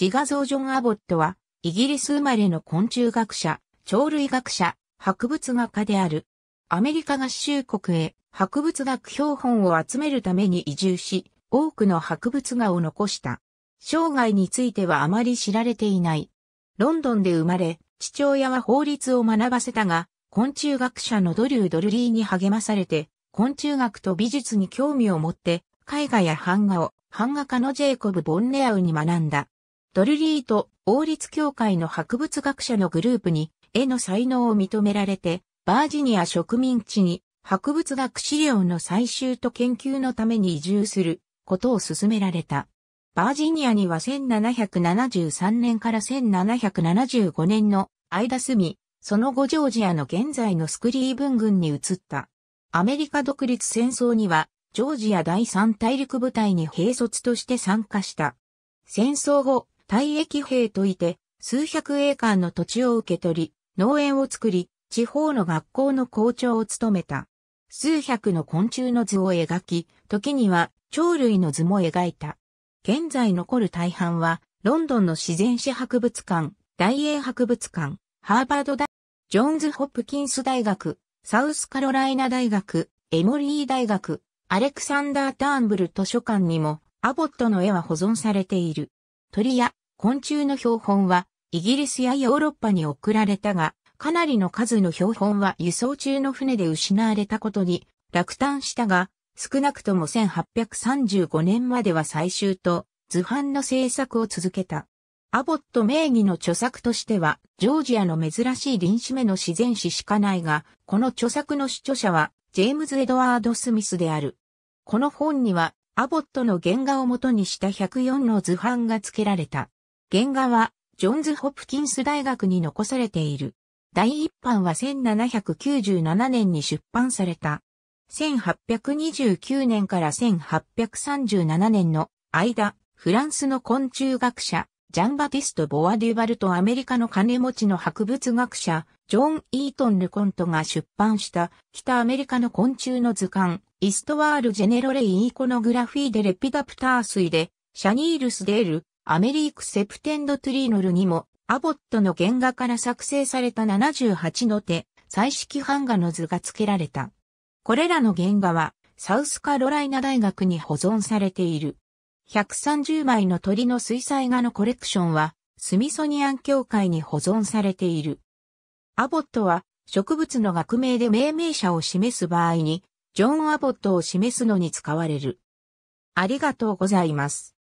自画像ジョン・アボットは、イギリス生まれの昆虫学者、鳥類学者、博物学家である。アメリカ合衆国へ博物学標本を集めるために移住し、多くの博物画を残した。生涯についてはあまり知られていない。ロンドンで生まれ、父親は法律を学ばせたが、昆虫学者のドリュー・ドルリーに励まされて、昆虫学と美術に興味を持って、絵画や版画を版画家のジェイコブ・ボンネアウに学んだ。ドルリーと王立協会の博物学者のグループに絵の才能を認められて、バージニア植民地に博物学資料の採集と研究のために移住することを勧められた。バージニアには1773年から1775年の間住み、その後ジョージアの現在のスクリーブン郡に移った。アメリカ独立戦争には、ジョージア第三大陸部隊に兵卒として参加した。戦争後、退役兵といて、数百栄間の土地を受け取り、農園を作り、地方の学校の校長を務めた。数百の昆虫の図を描き、時には鳥類の図も描いた。現在残る大半は、ロンドンの自然史博物館、大英博物館、ハーバード大、ジョーンズ・ホップキンス大学、サウスカロライナ大学、エモリー大学、アレクサンダー・ターンブル図書館にも、アボットの絵は保存されている。鳥や昆虫の標本はイギリスやヨーロッパに送られたが、かなりの数の標本は輸送中の船で失われたことに落胆したが、少なくとも1835年までは採集と図版の制作を続けた。アボット名義の著作としては、ジョージアの珍しい臨死目の自然史しかないが、この著作の主著者は、ジェームズ・エドワード・スミスである。この本には、アボットの原画を元にした104の図版が付けられた。原画は、ジョンズ・ホプキンス大学に残されている。第一版は1797年に出版された。1829年から1837年の間、フランスの昆虫学者、ジャンバティスト・ボア・デュバルとアメリカの金持ちの博物学者、ジョン・イートン・ルコントが出版した北アメリカの昆虫の図鑑、イストワール・ジェネロレイ・イコノグラフィーデ・レピダプター水で、シャニールス・デール、アメリーク・セプテンド・トゥリーノルにも、アボットの原画から作成された78の手、彩色版画の図が付けられた。これらの原画は、サウスカロライナ大学に保存されている。130枚の鳥の水彩画のコレクションは、スミソニアン協会に保存されている。アボットは、植物の学名で命名者を示す場合に、ジョン・アボットを示すのに使われる。ありがとうございます。